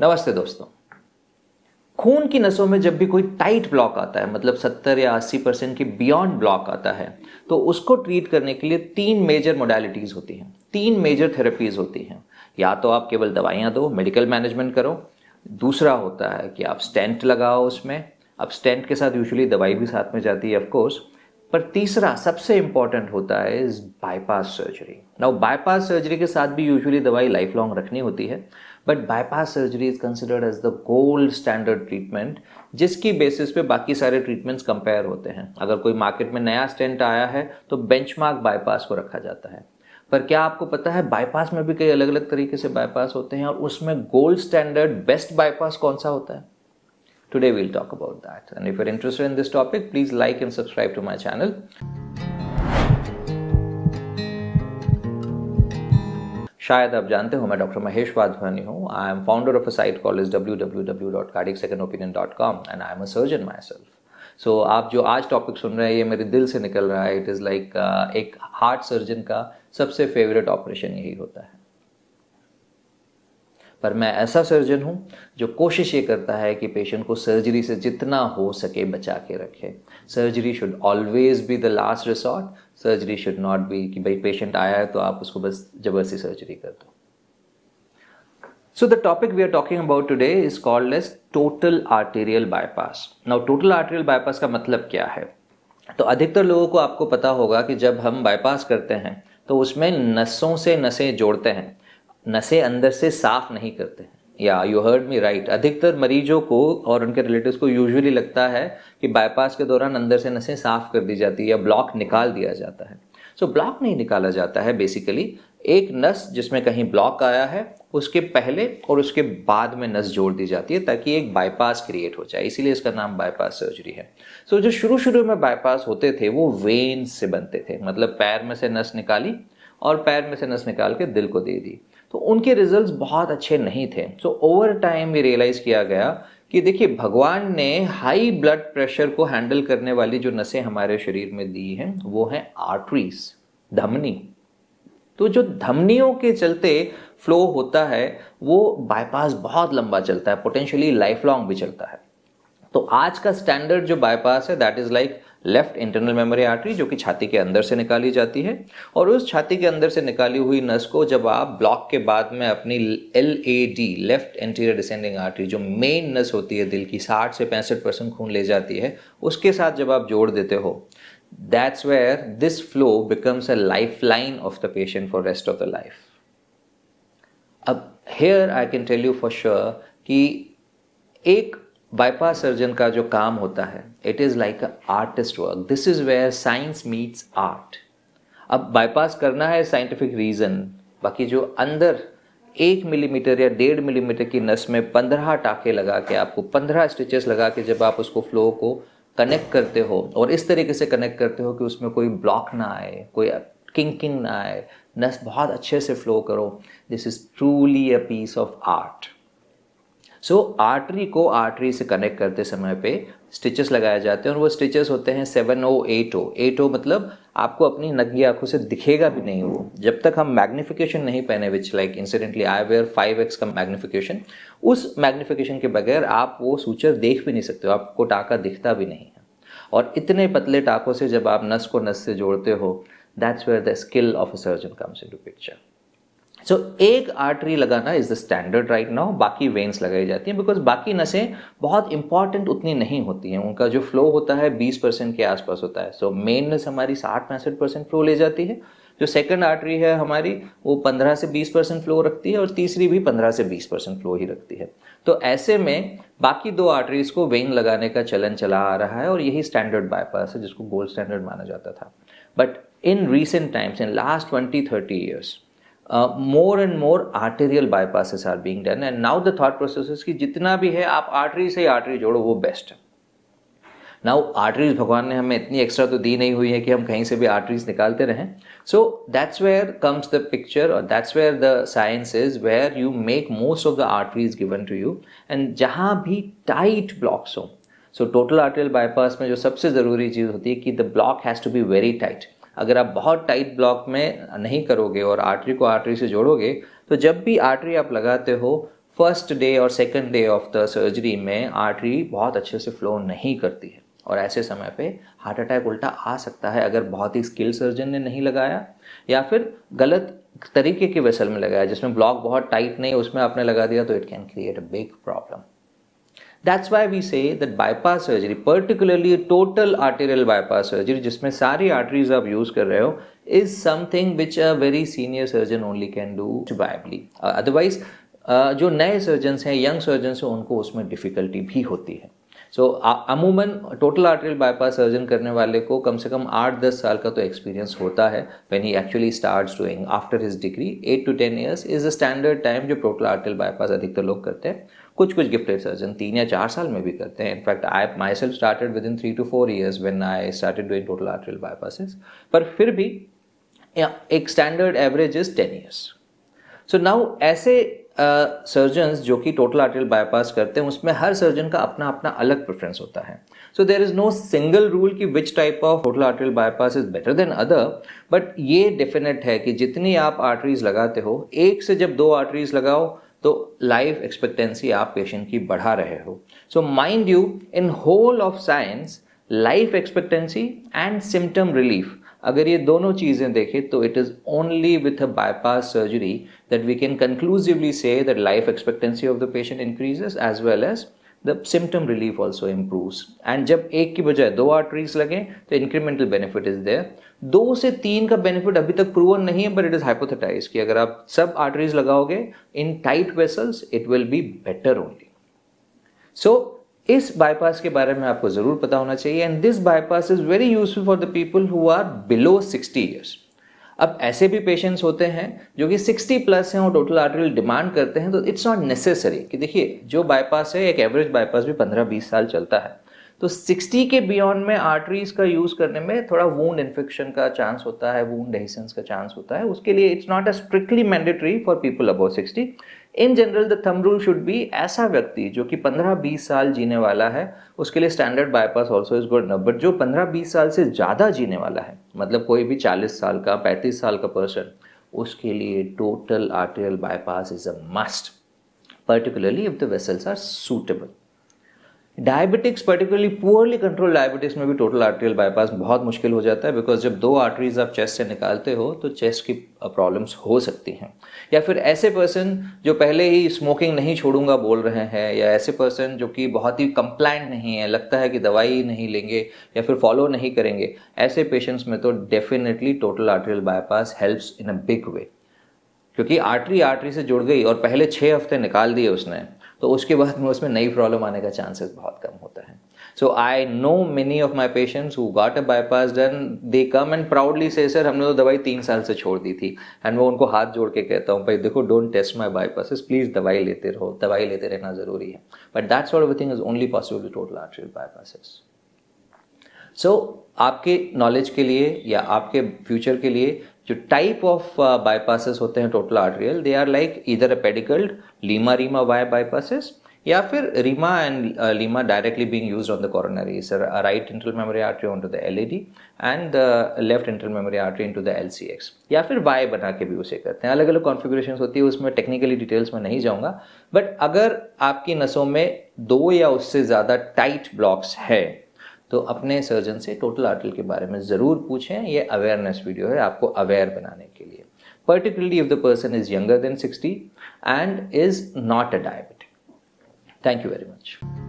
नमस्ते दोस्तों खून की नसों में जब भी कोई टाइट ब्लॉक आता है मतलब 70 या 80 परसेंट की बियॉन्ड ब्लॉक आता है तो उसको ट्रीट करने के लिए तीन मेजर मोडालिटीज़ होती हैं तीन मेजर थेरेपीज़ होती हैं या तो आप केवल दवाइयां दो मेडिकल मैनेजमेंट करो दूसरा होता है कि आप स्टेंट लगाओ उसमें अब स्टेंट के साथ यूजुअली दवाई भी साथ में जाती है ऑफकोर्स पर तीसरा सबसे इंपॉर्टेंट होता है is bypass surgery now bypass surgery के साथ भी यूजुअली दवाई लाइफ लॉन्ग रखनी होती है but bypass surgery is considered as the gold standard treatment जिसकी बेसिस पे बाकी सारे ट्रीटमेंट्स कंपेयर होते हैं अगर कोई मार्केट में नया स्टेंट आया है तो बेंचमार्क बाईपास को रखा जाता है पर क्या आपको पता है बाईपास में भी कई अलग अलग तरीके से बाईपास होते हैं और उसमें गोल्ड स्टैंडर्ड बेस्ट बाईपास कौन सा होता है today we'll talk about that and if you're interested in this topic please like and subscribe to my channel शायद आप जानते हो मैं डॉक्टर महेश वाधवानी हूँ I am founder of a site call is W W W dot cardiac second opinion dot com and I am a surgeon myself so आप जो आज topic सुन रहे हैं ये मेरे दिल से निकल रहा है इट इज़ लाइक एक हार्ट सर्जन का सबसे फेवरेट ऑपरेशन यही होता है पर मैं ऐसा सर्जन हूँ जो कोशिश ये करता है कि पेशेंट को सर्जरी से जितना हो सके बचा के रखे surgery should always be the last resort surgery should not be कि भाई पेशेंट आया है तो आप उसको बस जबरदस्ती सर्जरी कर दो so the topic we are talking about today is called as total arterial bypass now total arterial bypass का मतलब क्या है तो अधिकतर लोगों को आपको पता होगा कि जब हम बाईपास करते हैं तो उसमें नसों से नसें जोड़ते हैं नसें अंदर से साफ नहीं करते हैं या यू हर्ड मी राइट अधिकतर मरीजों को और उनके रिलेटिव को यूजली लगता है कि बाईपास के दौरान अंदर से नसें साफ कर दी जाती है या ब्लॉक निकाल दिया जाता है सो so, ब्लॉक नहीं निकाला जाता है बेसिकली एक नस जिसमें कहीं ब्लॉक आया है उसके पहले और उसके बाद में नस जोड़ दी जाती है ताकि एक बाईपास क्रिएट हो जाए इसीलिए इसका नाम बाईपास सर्जरी है सो so, जो शुरू शुरू में बाईपास होते थे वो वेन्स से बनते थे मतलब पैर में से नस निकाली और पैर में से नस निकाल के दिल को दे दी तो उनके रिजल्ट्स बहुत अच्छे नहीं थे सो ओवर टाइम ये रियलाइज़ किया गया कि देखिए भगवान ने हाई ब्लड प्रेशर को हैंडल करने वाली जो नसें हमारे शरीर में दी हैं वो हैं आर्टरीज धमनी तो जो धमनियों के चलते फ्लो होता है वो बाईपास बहुत लंबा चलता है पोटेंशियली लाइफ लॉन्ग भी चलता है तो आज का स्टैंडर्ड जो बाईपास है that is like left internal mammary artery जो कि छाती के अंदर से निकाली जाती है और उस छाती के अंदर से निकाली हुई नस को जब आप ब्लॉक के बाद में अपनी L A D left anterior descending artery जो मेन नस होती है दिल की साठ से पैंसठ परसेंट खून ले जाती है उसके साथ जब आप जोड़ देते हो that's where this flow becomes a life line of the patient for rest of the life अब here I can tell you for sure कि एक बाईपास सर्जन का जो काम होता है it is like a artist work this is where science meets art अब bypass करना है साइंटिफिक रीज़न बाकी जो अंदर एक मिलीमीटर या डेढ़ मिलीमीटर की नस में पंद्रह टाके लगा के आपको पंद्रह स्टिचेस लगा के जब आप उसको फ्लो को कनेक्ट करते हो और इस तरीके से कनेक्ट करते हो कि उसमें कोई ब्लॉक ना आए कोई किंकिंग ना आए नस बहुत अच्छे से फ्लो करो this is truly a piece of art so so, artery को आर्टरी से कनेक्ट करते समय पे स्टिचेस लगाए जाते हैं और वो स्टिचेस होते हैं seven O eight O eight O मतलब आपको अपनी नगी आंखों से दिखेगा भी नहीं वो जब तक हम मैग्निफिकेशन नहीं पहने which like incidentally I wear five X का मैग्निफिकेशन उस मैग्निफिकेशन के बगैर आप वो सूचर देख भी नहीं सकते हो आपको टाका दिखता भी नहीं है और इतने पतले टाकों से जब आप नस को नस से जोड़ते हो that's where the skill of a surgeon comes in to picture so so, एक आर्टरी लगाना is the standard right now बाकी वेन्स लगाई जाती हैं बिकॉज बाकी नसें बहुत इंपॉर्टेंट उतनी नहीं होती हैं उनका जो फ्लो होता है 20 परसेंट के आसपास होता है सो मेन नस हमारी साठ पैंसठ परसेंट फ्लो ले जाती है जो सेकंड आर्टरी है हमारी वो 15 से 20 परसेंट फ्लो रखती है और तीसरी भी 15 से 20 परसेंट फ्लो ही रखती है तो ऐसे में बाकी दो आर्टरीज को वेन लगाने का चलन चला आ रहा है और यही स्टैंडर्ड बाईपास है जिसको गोल्ड स्टैंडर्ड माना जाता था but in recent times in last twenty thirty years more and more arterial arterial are being done and now the the process की जितना भी है आप आर्टरी से आर्टरी जोड़ो वो बेस्ट है नाउ आर्टरीज भगवान ने हमें इतनी एक्स्ट्रा तो दी नहीं हुई है कि हम कहीं से भी आर्टरीज निकालते रहें so that's where comes the picture और that's where the science is where you make most of the arteries given to you and जहाँ भी टाइट ब्लॉक्स हो सो टोटल आर्टरियल बाईपास में जो सबसे ज़रूरी चीज़ होती है कि the block has to be very tight अगर आप बहुत टाइट ब्लॉक में नहीं करोगे और आर्टरी को आर्टरी से जोड़ोगे तो जब भी आर्टरी आप लगाते हो फर्स्ट डे और second day of the surgery में आर्टरी बहुत अच्छे से फ्लो नहीं करती है और ऐसे समय पे हार्ट अटैक उल्टा आ सकता है अगर बहुत ही स्किल सर्जन ने नहीं लगाया या फिर गलत तरीके के वेसल में लगाया जिसमें ब्लॉक बहुत टाइट नहीं उसमें आपने लगा दिया तो it can create a big problem That's why we say that bypass surgery, particularly total arterial bypass surgery, जिसमें सारी arteries आप use कर रहे हो, is something which a very senior surgeon only can do viably. Uh, otherwise, uh, जो नए surgeons हैं, young surgeons हैं, उनको उसमें difficulty भी होती है. सो अमूमन टोटल आर्टरियल बाईपास सर्जन करने वाले को कम से कम आठ दस साल का तो एक्सपीरियंस होता है when he actually start doing after his degree eight to ten years is the standard time जो टोटल आर्टरियल बाईपास अधिकतर लोग करते हैं कुछ कुछ गिफ्टेड सर्जन तीन या चार साल में भी करते हैं in fact I myself started within three to four years when I started doing total arterial bypasses पर फिर भी एक standard average is ten years so now ऐसे सर्जन uh, जो कि टोटल आर्टेरियल बाईपास करते हैं उसमें हर सर्जन का अपना अपना अलग प्रेफरेंस होता है so there is no single rule कि which type of total arterial bypass is better than other but ये डेफिनेट है कि जितनी आप आर्टरीज लगाते हो एक से जब दो आर्टरीज लगाओ तो लाइफ एक्सपेक्टेंसी आप पेशेंट की बढ़ा रहे हो so mind you in whole of science life expectancy and symptom relief अगर ये दोनों चीज़ें देखें तो it is only with a bypass surgery that we can conclusively say that life expectancy of the patient increases as well as the symptom relief also improve and जब एक की बजाय दो आर्टरीज लगें तो इंक्रीमेंटल बेनिफिट इज देयर दो से तीन का बेनिफिट अभी तक प्रूवन नहीं है बट इट इज़ हाइपोथेटाइज कि अगर आप सब आर्टरीज लगाओगे in tight vessels it will be better only so इस बाईपास के बारे में आपको ज़रूर पता होना चाहिए and this bypass is very useful for the people who are below sixty years अब ऐसे भी पेशेंट्स होते हैं जो कि 60 प्लस हैं और टोटल आर्टरील डिमांड करते हैं तो इट्स नॉट नेसेसरी कि देखिए जो बाईपास है एक एवरेज बाईपास भी 15-20 साल चलता है तो 60 के बियॉन्ड में आर्टरीज का यूज़ करने में थोड़ा वूंड इन्फेक्शन का चांस होता है वूंड डेहिसंस का चांस होता है उसके लिए it's not a strictly mandatory for people about sixty in general the thumb rule should be ऐसा व्यक्ति जो कि 15-20 साल जीने वाला है उसके लिए standard bypass also is good number जो 15-20 साल से ज़्यादा जीने वाला है मतलब कोई भी 40 साल का 35 साल का पर्सन उसके लिए total arterial bypass is a must particularly if the vessels are suitable diabetics particularly poorly control diabetics में भी टोटल आर्ट्रियल बाईपास बहुत मुश्किल हो जाता है बिकॉज जब दो आर्टरीज आप चेस्ट से निकालते हो तो चेस्ट की प्रॉब्लम्स हो सकती हैं या फिर ऐसे पर्सन जो पहले ही स्मोकिंग नहीं छोड़ूंगा बोल रहे हैं या ऐसे पर्सन जो कि बहुत ही कंप्लाइंट नहीं है लगता है कि दवाई नहीं लेंगे या फिर फॉलो नहीं करेंगे ऐसे पेशेंट्स में तो definitely total arterial bypass helps in a big way क्योंकि आर्टरी आर्टरी से जुड़ गई और पहले छः हफ्ते निकाल दिए उसने तो उसके बाद में उसमें नई प्रॉब्लम आने का चांसेस बहुत कम होता है so I know many of my patients who got a bypass done they come and proudly say sir हमने तो दवाई तीन साल से छोड़ दी थी एंड वो उनको हाथ जोड़ के कहता हूँ भाई देखो don't taste my bypass please दवाई लेते रहो दवाई लेते रहना ज़रूरी है but that's all of thing is only possible to total arterial bypasses so आपके नॉलेज के लिए या आपके फ्यूचर के लिए जो टाइप ऑफ बाईपासेस होते हैं total arterial they are like इधर a pedicled LIMA RIMA Y bypasses या फिर RIMA and LIMA directly being used on the coronary sir right internal mammary artery on to the LAD and the left internal mammary artery into the LCX या फिर Y बना के भी उसे करते हैं अलग अलग कॉन्फ़िगरेशन होती है उसमें टेक्निकली डिटेल्स में नहीं जाऊंगा बट अगर आपकी नसों में दो या उससे ज़्यादा टाइट ब्लॉक्स है तो अपने सर्जन से टोटल आर्टिकल के बारे में ज़रूर पूछें ये अवेयरनेस वीडियो है आपको अवेयर बनाने के लिए particularly if the person is younger than sixty and is not a diabetic thank you very much